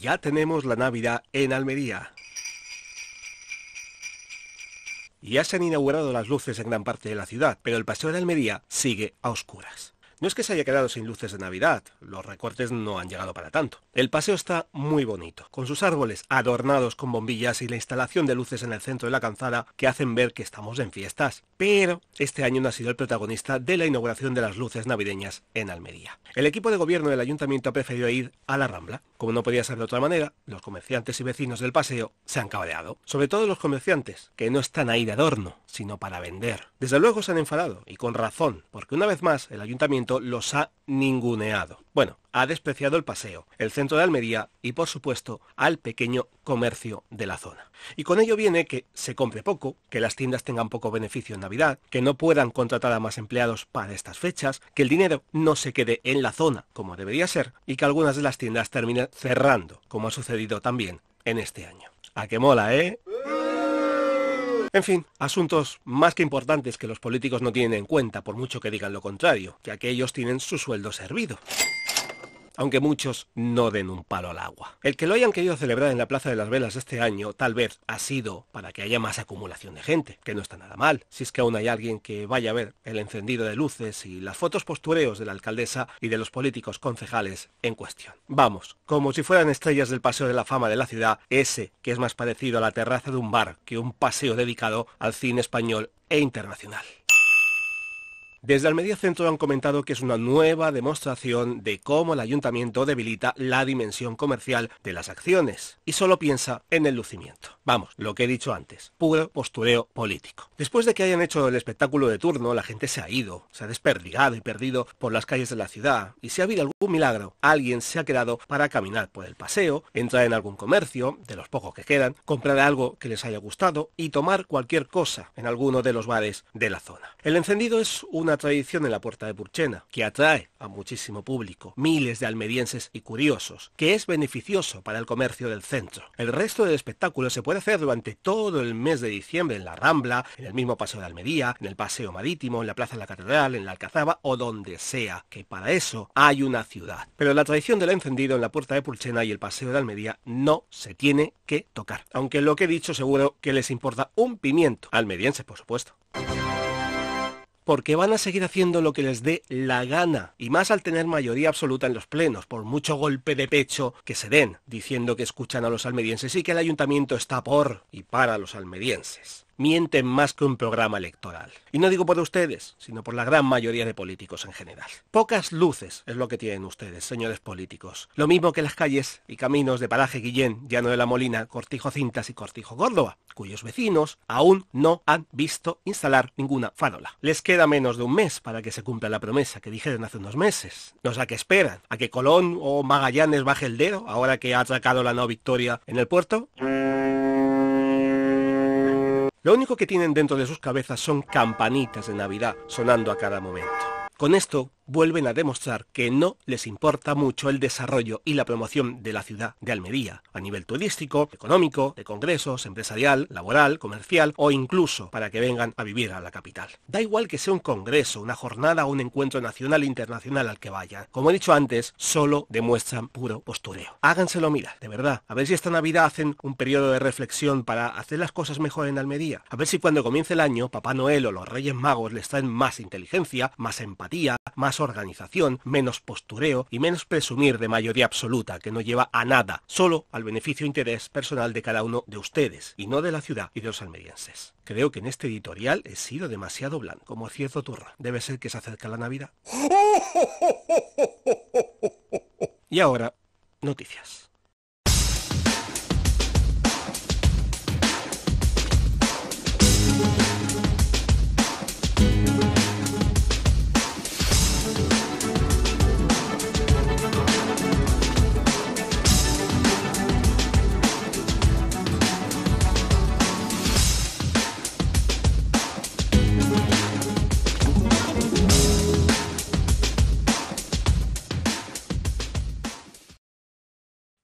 ya tenemos la Navidad en Almería. Ya se han inaugurado las luces en gran parte de la ciudad, pero el Paseo de Almería sigue a oscuras. No es que se haya quedado sin luces de Navidad, los recortes no han llegado para tanto. El paseo está muy bonito, con sus árboles adornados con bombillas y la instalación de luces en el centro de la canzada que hacen ver que estamos en fiestas. Pero este año no ha sido el protagonista de la inauguración de las luces navideñas en Almería. El equipo de gobierno del ayuntamiento ha preferido ir a la Rambla. Como no podía ser de otra manera, los comerciantes y vecinos del paseo se han cabreado. Sobre todo los comerciantes, que no están ahí de adorno, sino para vender. Desde luego se han enfadado, y con razón, porque una vez más el ayuntamiento los ha ninguneado. Bueno, ha despreciado el paseo, el centro de Almería y, por supuesto, al pequeño comercio de la zona. Y con ello viene que se compre poco, que las tiendas tengan poco beneficio en Navidad, que no puedan contratar a más empleados para estas fechas, que el dinero no se quede en la zona como debería ser y que algunas de las tiendas terminen cerrando, como ha sucedido también en este año. A que mola, ¿eh? En fin, asuntos más que importantes que los políticos no tienen en cuenta, por mucho que digan lo contrario, ya que ellos tienen su sueldo servido aunque muchos no den un palo al agua. El que lo hayan querido celebrar en la Plaza de las Velas este año, tal vez ha sido para que haya más acumulación de gente, que no está nada mal, si es que aún hay alguien que vaya a ver el encendido de luces y las fotos postureos de la alcaldesa y de los políticos concejales en cuestión. Vamos, como si fueran estrellas del Paseo de la Fama de la ciudad, ese que es más parecido a la terraza de un bar que un paseo dedicado al cine español e internacional. Desde Almería Centro han comentado que es una nueva demostración de cómo el ayuntamiento debilita la dimensión comercial de las acciones y solo piensa en el lucimiento. Vamos, lo que he dicho antes, puro postureo político. Después de que hayan hecho el espectáculo de turno, la gente se ha ido, se ha desperdigado y perdido por las calles de la ciudad y si ha habido algún milagro, alguien se ha quedado para caminar por el paseo, entrar en algún comercio, de los pocos que quedan, comprar algo que les haya gustado y tomar cualquier cosa en alguno de los bares de la zona. El encendido es una tradición en la puerta de Purchena, que atrae a muchísimo público, miles de almerienses y curiosos, que es beneficioso para el comercio del centro. El resto del espectáculo se puede hacer durante todo el mes de diciembre en la Rambla, en el mismo Paseo de Almería, en el Paseo Marítimo, en la Plaza de la Catedral, en la Alcazaba o donde sea, que para eso hay una ciudad. Pero la tradición del encendido en la puerta de Purchena y el Paseo de Almería no se tiene que tocar. Aunque lo que he dicho seguro que les importa un pimiento. Almerienses, por supuesto porque van a seguir haciendo lo que les dé la gana, y más al tener mayoría absoluta en los plenos, por mucho golpe de pecho que se den, diciendo que escuchan a los almerienses y que el ayuntamiento está por y para los almerienses mienten más que un programa electoral. Y no digo por ustedes, sino por la gran mayoría de políticos en general. Pocas luces es lo que tienen ustedes, señores políticos. Lo mismo que las calles y caminos de Paraje Guillén, Llano de la Molina, Cortijo Cintas y Cortijo Córdoba, cuyos vecinos aún no han visto instalar ninguna farola. Les queda menos de un mes para que se cumpla la promesa que dijeron hace unos meses. No es a qué esperan, a que Colón o Magallanes baje el dedo ahora que ha atracado la no victoria en el puerto. Lo único que tienen dentro de sus cabezas son campanitas de Navidad sonando a cada momento. Con esto vuelven a demostrar que no les importa mucho el desarrollo y la promoción de la ciudad de Almería, a nivel turístico, económico, de congresos, empresarial, laboral, comercial o incluso para que vengan a vivir a la capital. Da igual que sea un congreso, una jornada o un encuentro nacional e internacional al que vayan. Como he dicho antes, solo demuestran puro postureo. Háganselo mirar, de verdad. A ver si esta Navidad hacen un periodo de reflexión para hacer las cosas mejor en Almería. A ver si cuando comience el año, Papá Noel o los Reyes Magos les traen más inteligencia, más empatía, más organización, menos postureo y menos presumir de mayoría absoluta que no lleva a nada, solo al beneficio e interés personal de cada uno de ustedes y no de la ciudad y de los almerienses. Creo que en este editorial he sido demasiado blando, como cierto turra. Debe ser que se acerca la Navidad. Y ahora, noticias.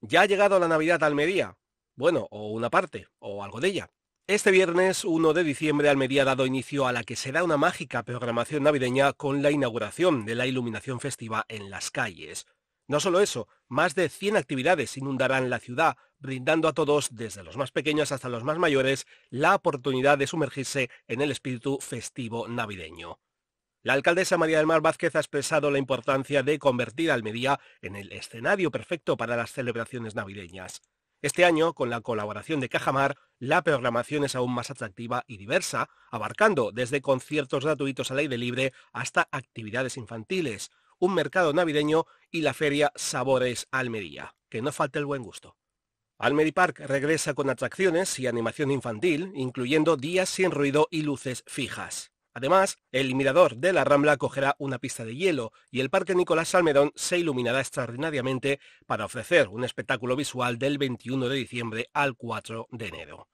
Ya ha llegado la Navidad a Almería. Bueno, o una parte, o algo de ella. Este viernes 1 de diciembre Almería ha dado inicio a la que será una mágica programación navideña con la inauguración de la iluminación festiva en las calles. No solo eso, más de 100 actividades inundarán la ciudad, brindando a todos, desde los más pequeños hasta los más mayores, la oportunidad de sumergirse en el espíritu festivo navideño. La alcaldesa María del Mar Vázquez ha expresado la importancia de convertir Almería en el escenario perfecto para las celebraciones navideñas. Este año, con la colaboración de Cajamar, la programación es aún más atractiva y diversa, abarcando desde conciertos gratuitos al aire libre hasta actividades infantiles, un mercado navideño y la feria Sabores Almería. Que no falte el buen gusto. Almeri Park regresa con atracciones y animación infantil, incluyendo días sin ruido y luces fijas. Además, el mirador de la Rambla cogerá una pista de hielo y el Parque Nicolás Salmerón se iluminará extraordinariamente para ofrecer un espectáculo visual del 21 de diciembre al 4 de enero.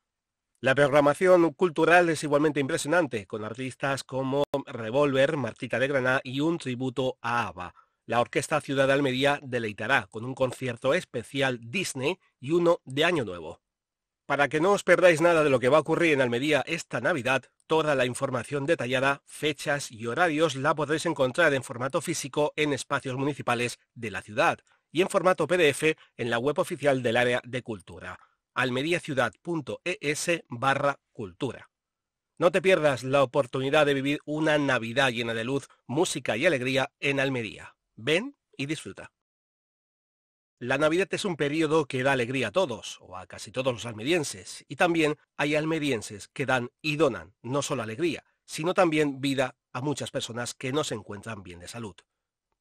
La programación cultural es igualmente impresionante, con artistas como Revolver, Martita de Graná y un tributo a ABBA. La Orquesta Ciudad de Almería deleitará con un concierto especial Disney y uno de Año Nuevo. Para que no os perdáis nada de lo que va a ocurrir en Almería esta Navidad, toda la información detallada, fechas y horarios la podréis encontrar en formato físico en espacios municipales de la ciudad y en formato PDF en la web oficial del área de cultura, almeriaciudad.es barra cultura. No te pierdas la oportunidad de vivir una Navidad llena de luz, música y alegría en Almería. Ven y disfruta. La Navidad es un periodo que da alegría a todos, o a casi todos los almerienses, y también hay almerienses que dan y donan no solo alegría, sino también vida a muchas personas que no se encuentran bien de salud.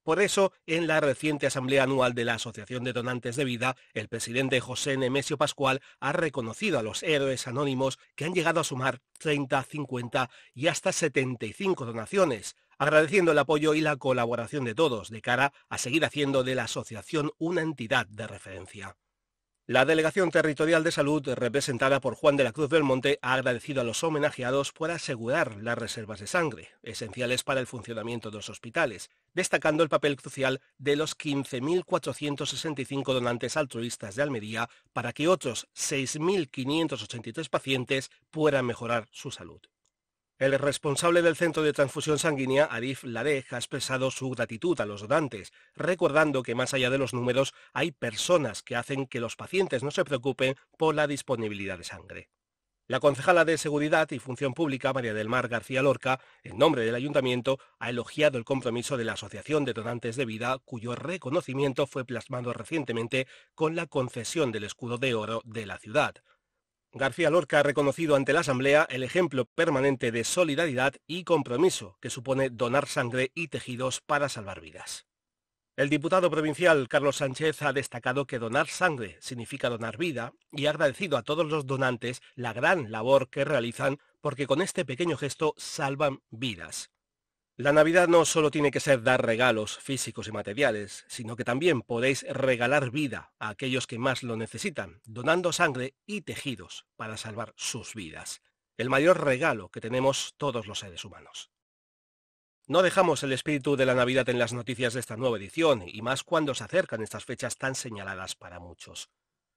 Por eso, en la reciente asamblea anual de la Asociación de Donantes de Vida, el presidente José Nemesio Pascual ha reconocido a los héroes anónimos que han llegado a sumar 30, 50 y hasta 75 donaciones, agradeciendo el apoyo y la colaboración de todos de cara a seguir haciendo de la asociación una entidad de referencia. La Delegación Territorial de Salud, representada por Juan de la Cruz del Monte, ha agradecido a los homenajeados por asegurar las reservas de sangre, esenciales para el funcionamiento de los hospitales, destacando el papel crucial de los 15.465 donantes altruistas de Almería para que otros 6.583 pacientes puedan mejorar su salud. El responsable del centro de transfusión sanguínea, Arif Ladej, ha expresado su gratitud a los donantes, recordando que más allá de los números hay personas que hacen que los pacientes no se preocupen por la disponibilidad de sangre. La concejala de Seguridad y Función Pública, María del Mar García Lorca, en nombre del Ayuntamiento, ha elogiado el compromiso de la Asociación de Donantes de Vida, cuyo reconocimiento fue plasmado recientemente con la concesión del escudo de oro de la ciudad. García Lorca ha reconocido ante la Asamblea el ejemplo permanente de solidaridad y compromiso que supone donar sangre y tejidos para salvar vidas. El diputado provincial Carlos Sánchez ha destacado que donar sangre significa donar vida y ha agradecido a todos los donantes la gran labor que realizan porque con este pequeño gesto salvan vidas. La Navidad no solo tiene que ser dar regalos físicos y materiales, sino que también podéis regalar vida a aquellos que más lo necesitan, donando sangre y tejidos para salvar sus vidas. El mayor regalo que tenemos todos los seres humanos. No dejamos el espíritu de la Navidad en las noticias de esta nueva edición, y más cuando se acercan estas fechas tan señaladas para muchos.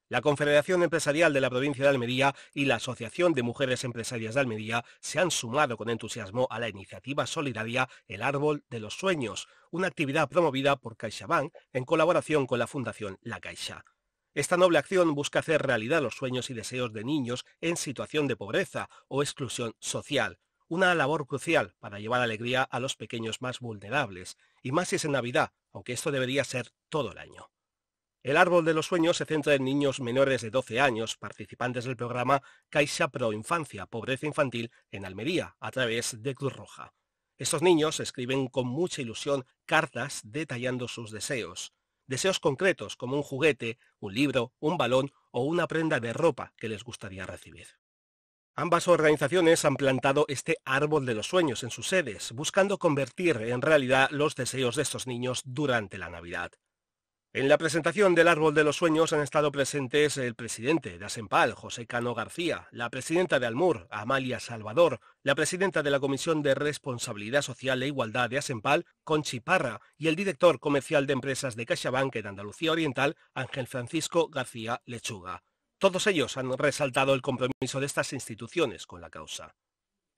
La Confederación Empresarial de la Provincia de Almería y la Asociación de Mujeres Empresarias de Almería se han sumado con entusiasmo a la iniciativa solidaria El Árbol de los Sueños, una actividad promovida por CaixaBank en colaboración con la Fundación La Caixa. Esta noble acción busca hacer realidad los sueños y deseos de niños en situación de pobreza o exclusión social, una labor crucial para llevar alegría a los pequeños más vulnerables, y más si es en Navidad, aunque esto debería ser todo el año. El árbol de los sueños se centra en niños menores de 12 años, participantes del programa Caixa Pro Infancia, Pobreza Infantil en Almería, a través de Cruz Roja. Estos niños escriben con mucha ilusión cartas detallando sus deseos. Deseos concretos como un juguete, un libro, un balón o una prenda de ropa que les gustaría recibir. Ambas organizaciones han plantado este árbol de los sueños en sus sedes, buscando convertir en realidad los deseos de estos niños durante la Navidad. En la presentación del Árbol de los Sueños han estado presentes el presidente de Asempal, José Cano García, la presidenta de Almur, Amalia Salvador, la presidenta de la Comisión de Responsabilidad Social e Igualdad de Asempal, Conchi Parra, y el director comercial de empresas de CaixaBank en Andalucía Oriental, Ángel Francisco García Lechuga. Todos ellos han resaltado el compromiso de estas instituciones con la causa.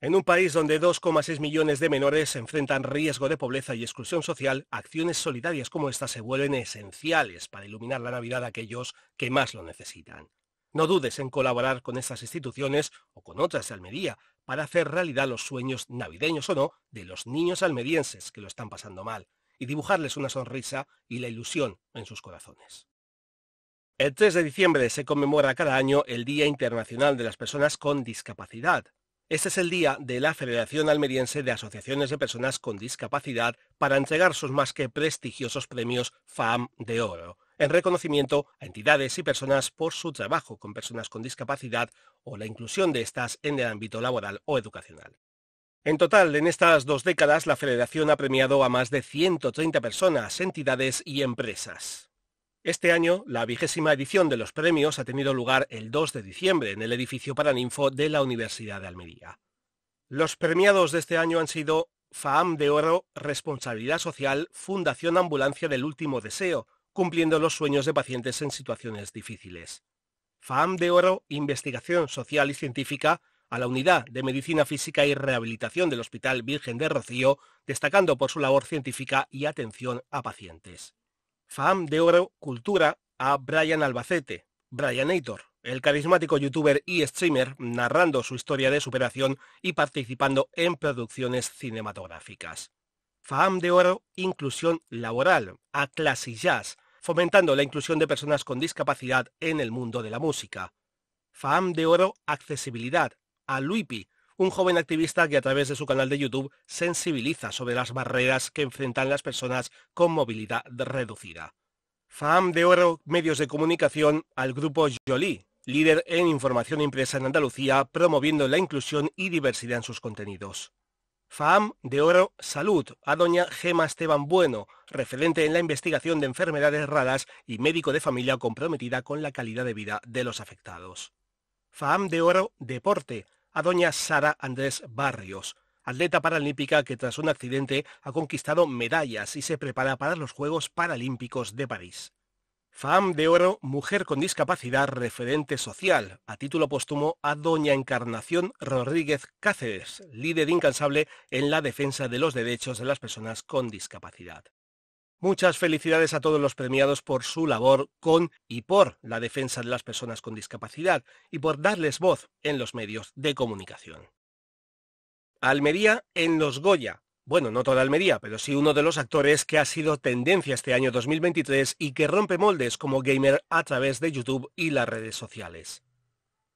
En un país donde 2,6 millones de menores enfrentan riesgo de pobreza y exclusión social, acciones solidarias como esta se vuelven esenciales para iluminar la Navidad a aquellos que más lo necesitan. No dudes en colaborar con estas instituciones o con otras de Almería para hacer realidad los sueños navideños o no de los niños almerienses que lo están pasando mal y dibujarles una sonrisa y la ilusión en sus corazones. El 3 de diciembre se conmemora cada año el Día Internacional de las Personas con Discapacidad, este es el día de la Federación Almeriense de Asociaciones de Personas con Discapacidad para entregar sus más que prestigiosos premios FAM de Oro, en reconocimiento a entidades y personas por su trabajo con personas con discapacidad o la inclusión de estas en el ámbito laboral o educacional. En total, en estas dos décadas, la Federación ha premiado a más de 130 personas, entidades y empresas. Este año, la vigésima edición de los premios ha tenido lugar el 2 de diciembre en el edificio Paraninfo de la Universidad de Almería. Los premiados de este año han sido FAAM de Oro, Responsabilidad Social, Fundación Ambulancia del Último Deseo, cumpliendo los sueños de pacientes en situaciones difíciles. FAM de Oro, Investigación Social y Científica, a la Unidad de Medicina Física y Rehabilitación del Hospital Virgen de Rocío, destacando por su labor científica y atención a pacientes. Fam de Oro Cultura a Brian Albacete, Brianator, el carismático youtuber y streamer narrando su historia de superación y participando en producciones cinematográficas. FAM de Oro Inclusión Laboral, a Classy Jazz, fomentando la inclusión de personas con discapacidad en el mundo de la música. Fam de Oro Accesibilidad, a Luipi, un joven activista que a través de su canal de YouTube sensibiliza sobre las barreras que enfrentan las personas con movilidad reducida. FAM de Oro Medios de Comunicación al grupo Jolie, líder en información impresa en Andalucía, promoviendo la inclusión y diversidad en sus contenidos. FAM de Oro Salud a doña Gema Esteban Bueno, referente en la investigación de enfermedades raras y médico de familia comprometida con la calidad de vida de los afectados. FAM de Oro Deporte a doña Sara Andrés Barrios, atleta paralímpica que tras un accidente ha conquistado medallas y se prepara para los Juegos Paralímpicos de París. FAM de Oro, Mujer con Discapacidad Referente Social, a título póstumo a Doña Encarnación Rodríguez Cáceres, líder incansable en la defensa de los derechos de las personas con discapacidad. Muchas felicidades a todos los premiados por su labor con y por la defensa de las personas con discapacidad y por darles voz en los medios de comunicación. Almería en los Goya. Bueno, no toda Almería, pero sí uno de los actores que ha sido tendencia este año 2023 y que rompe moldes como gamer a través de YouTube y las redes sociales.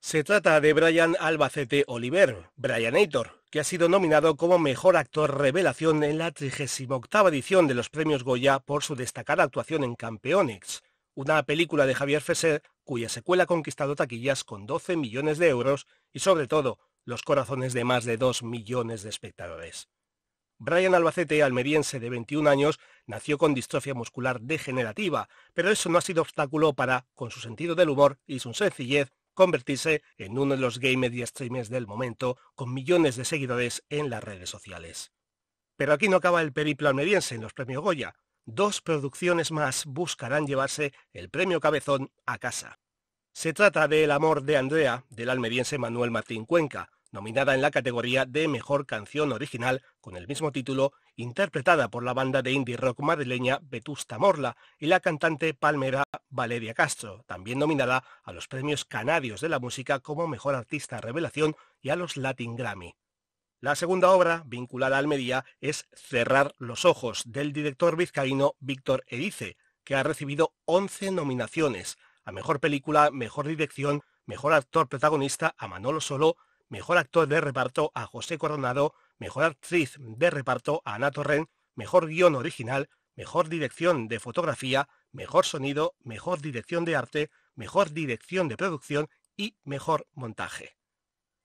Se trata de Brian Albacete Oliver, Brian Aitor, que ha sido nominado como Mejor Actor Revelación en la 38 edición de los Premios Goya por su destacada actuación en Campeonics, una película de Javier Fesser cuya secuela ha conquistado taquillas con 12 millones de euros y sobre todo los corazones de más de 2 millones de espectadores. Brian Albacete, almeriense de 21 años, nació con distrofia muscular degenerativa, pero eso no ha sido obstáculo para, con su sentido del humor y su sencillez, convertirse en uno de los game media streamers del momento, con millones de seguidores en las redes sociales. Pero aquí no acaba el periplo almeriense en los premios Goya. Dos producciones más buscarán llevarse el premio Cabezón a casa. Se trata de El amor de Andrea, del almeriense Manuel Martín Cuenca, nominada en la categoría de Mejor Canción Original con el mismo título, interpretada por la banda de indie rock madrileña Vetusta Morla y la cantante palmera Valeria Castro, también nominada a los premios canarios de la música como Mejor Artista Revelación y a los Latin Grammy. La segunda obra, vinculada al media, es Cerrar los Ojos, del director vizcaíno Víctor Erice, que ha recibido 11 nominaciones a Mejor Película, Mejor Dirección, Mejor Actor Protagonista a Manolo Solo, mejor actor de reparto a José Coronado, mejor actriz de reparto a Ana Torrent, mejor guión original, mejor dirección de fotografía, mejor sonido, mejor dirección de arte, mejor dirección de producción y mejor montaje.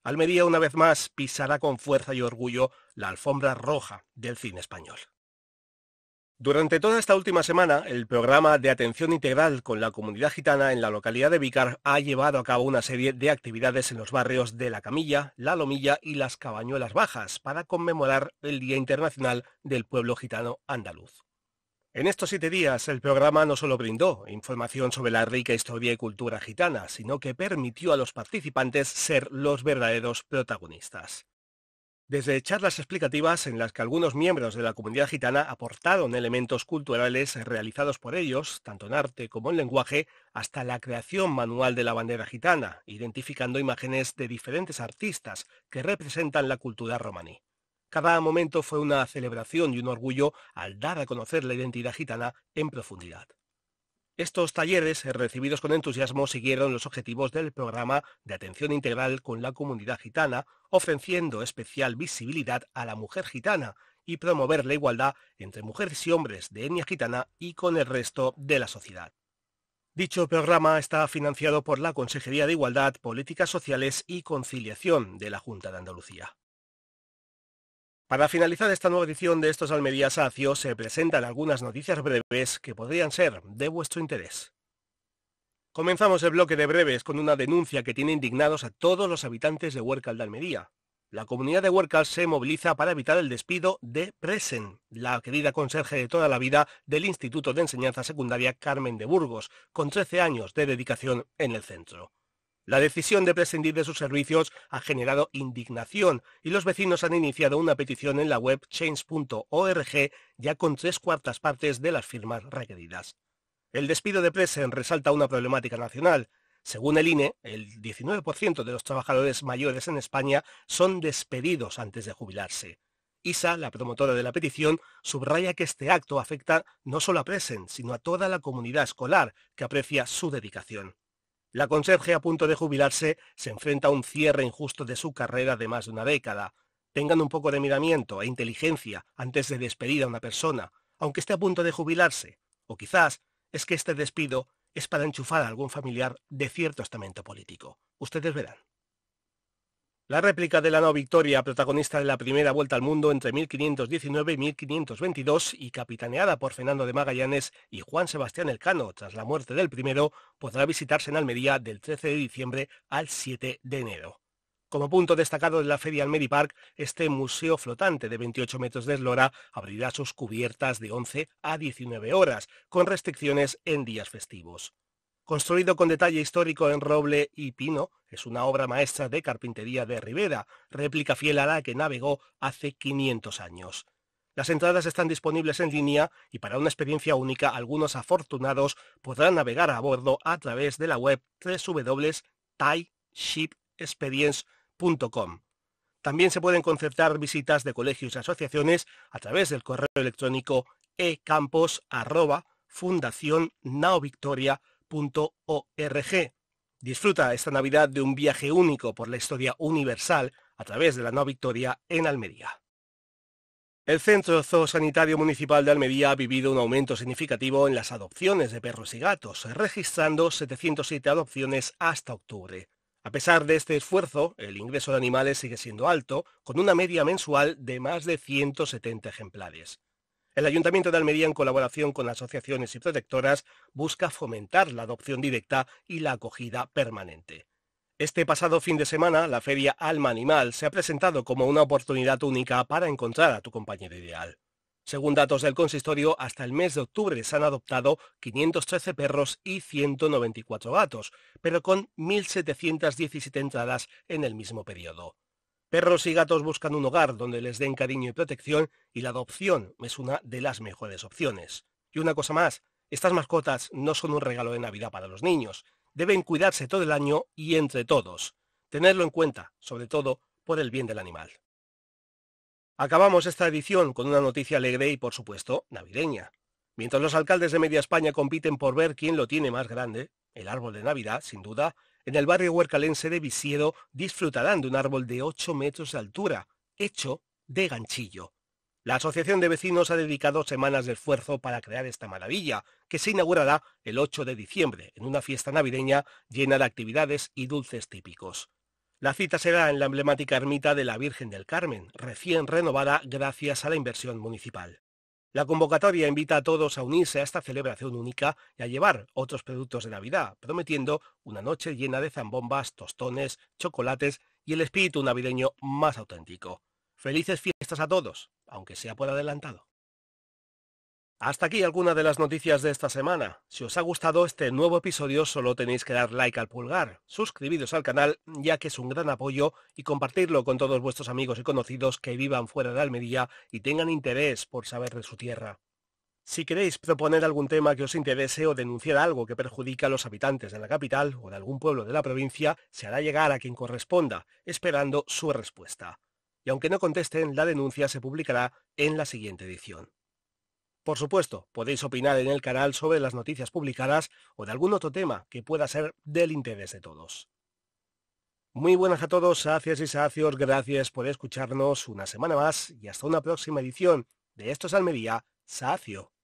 Almería una vez más pisará con fuerza y orgullo la alfombra roja del cine español. Durante toda esta última semana, el programa de atención integral con la comunidad gitana en la localidad de Vicar ha llevado a cabo una serie de actividades en los barrios de La Camilla, La Lomilla y Las Cabañuelas Bajas para conmemorar el Día Internacional del Pueblo Gitano Andaluz. En estos siete días, el programa no solo brindó información sobre la rica historia y cultura gitana, sino que permitió a los participantes ser los verdaderos protagonistas desde charlas explicativas en las que algunos miembros de la comunidad gitana aportaron elementos culturales realizados por ellos, tanto en arte como en lenguaje, hasta la creación manual de la bandera gitana, identificando imágenes de diferentes artistas que representan la cultura romaní. Cada momento fue una celebración y un orgullo al dar a conocer la identidad gitana en profundidad. Estos talleres, eh, recibidos con entusiasmo, siguieron los objetivos del programa de atención integral con la comunidad gitana, ofreciendo especial visibilidad a la mujer gitana y promover la igualdad entre mujeres y hombres de etnia gitana y con el resto de la sociedad. Dicho programa está financiado por la Consejería de Igualdad, Políticas Sociales y Conciliación de la Junta de Andalucía. Para finalizar esta nueva edición de Estos Almería Sacio, se presentan algunas noticias breves que podrían ser de vuestro interés. Comenzamos el bloque de breves con una denuncia que tiene indignados a todos los habitantes de Huercal de Almería. La comunidad de Huercal se moviliza para evitar el despido de Presen, la querida conserje de toda la vida del Instituto de Enseñanza Secundaria Carmen de Burgos, con 13 años de dedicación en el centro. La decisión de prescindir de sus servicios ha generado indignación y los vecinos han iniciado una petición en la web change.org ya con tres cuartas partes de las firmas requeridas. El despido de Presen resalta una problemática nacional. Según el INE, el 19% de los trabajadores mayores en España son despedidos antes de jubilarse. Isa, la promotora de la petición, subraya que este acto afecta no solo a Presen, sino a toda la comunidad escolar, que aprecia su dedicación. La conserje a punto de jubilarse se enfrenta a un cierre injusto de su carrera de más de una década. Tengan un poco de miramiento e inteligencia antes de despedir a una persona, aunque esté a punto de jubilarse. O quizás es que este despido es para enchufar a algún familiar de cierto estamento político. Ustedes verán. La réplica de la no victoria, protagonista de la primera vuelta al mundo entre 1519 y 1522 y capitaneada por Fernando de Magallanes y Juan Sebastián Elcano tras la muerte del primero, podrá visitarse en Almería del 13 de diciembre al 7 de enero. Como punto destacado de la feria Almeri Park, este museo flotante de 28 metros de eslora abrirá sus cubiertas de 11 a 19 horas, con restricciones en días festivos. Construido con detalle histórico en roble y pino, es una obra maestra de carpintería de Rivera, réplica fiel a la que navegó hace 500 años. Las entradas están disponibles en línea y para una experiencia única algunos afortunados podrán navegar a bordo a través de la web www.tyshipexperience.com. También se pueden concertar visitas de colegios y asociaciones a través del correo electrónico victoria. Disfruta esta Navidad de un viaje único por la historia universal a través de la no victoria en Almería. El Centro Zoosanitario Municipal de Almería ha vivido un aumento significativo en las adopciones de perros y gatos, registrando 707 adopciones hasta octubre. A pesar de este esfuerzo, el ingreso de animales sigue siendo alto, con una media mensual de más de 170 ejemplares. El Ayuntamiento de Almería, en colaboración con asociaciones y protectoras, busca fomentar la adopción directa y la acogida permanente. Este pasado fin de semana, la feria Alma Animal se ha presentado como una oportunidad única para encontrar a tu compañero ideal. Según datos del consistorio, hasta el mes de octubre se han adoptado 513 perros y 194 gatos, pero con 1.717 entradas en el mismo periodo. Perros y gatos buscan un hogar donde les den cariño y protección y la adopción es una de las mejores opciones. Y una cosa más, estas mascotas no son un regalo de Navidad para los niños, deben cuidarse todo el año y entre todos. Tenerlo en cuenta, sobre todo por el bien del animal. Acabamos esta edición con una noticia alegre y por supuesto navideña. Mientras los alcaldes de media España compiten por ver quién lo tiene más grande, el árbol de Navidad, sin duda, en el barrio huercalense de Visiedo disfrutarán de un árbol de 8 metros de altura, hecho de ganchillo. La Asociación de Vecinos ha dedicado semanas de esfuerzo para crear esta maravilla, que se inaugurará el 8 de diciembre, en una fiesta navideña llena de actividades y dulces típicos. La cita será en la emblemática ermita de la Virgen del Carmen, recién renovada gracias a la inversión municipal. La convocatoria invita a todos a unirse a esta celebración única y a llevar otros productos de Navidad, prometiendo una noche llena de zambombas, tostones, chocolates y el espíritu navideño más auténtico. Felices fiestas a todos, aunque sea por adelantado. Hasta aquí alguna de las noticias de esta semana. Si os ha gustado este nuevo episodio solo tenéis que dar like al pulgar, suscribiros al canal ya que es un gran apoyo y compartirlo con todos vuestros amigos y conocidos que vivan fuera de Almería y tengan interés por saber de su tierra. Si queréis proponer algún tema que os interese o denunciar algo que perjudica a los habitantes de la capital o de algún pueblo de la provincia, se hará llegar a quien corresponda, esperando su respuesta. Y aunque no contesten, la denuncia se publicará en la siguiente edición. Por supuesto, podéis opinar en el canal sobre las noticias publicadas o de algún otro tema que pueda ser del interés de todos. Muy buenas a todos, sacias y sacios, gracias por escucharnos una semana más y hasta una próxima edición de Esto es Almería, Sacio.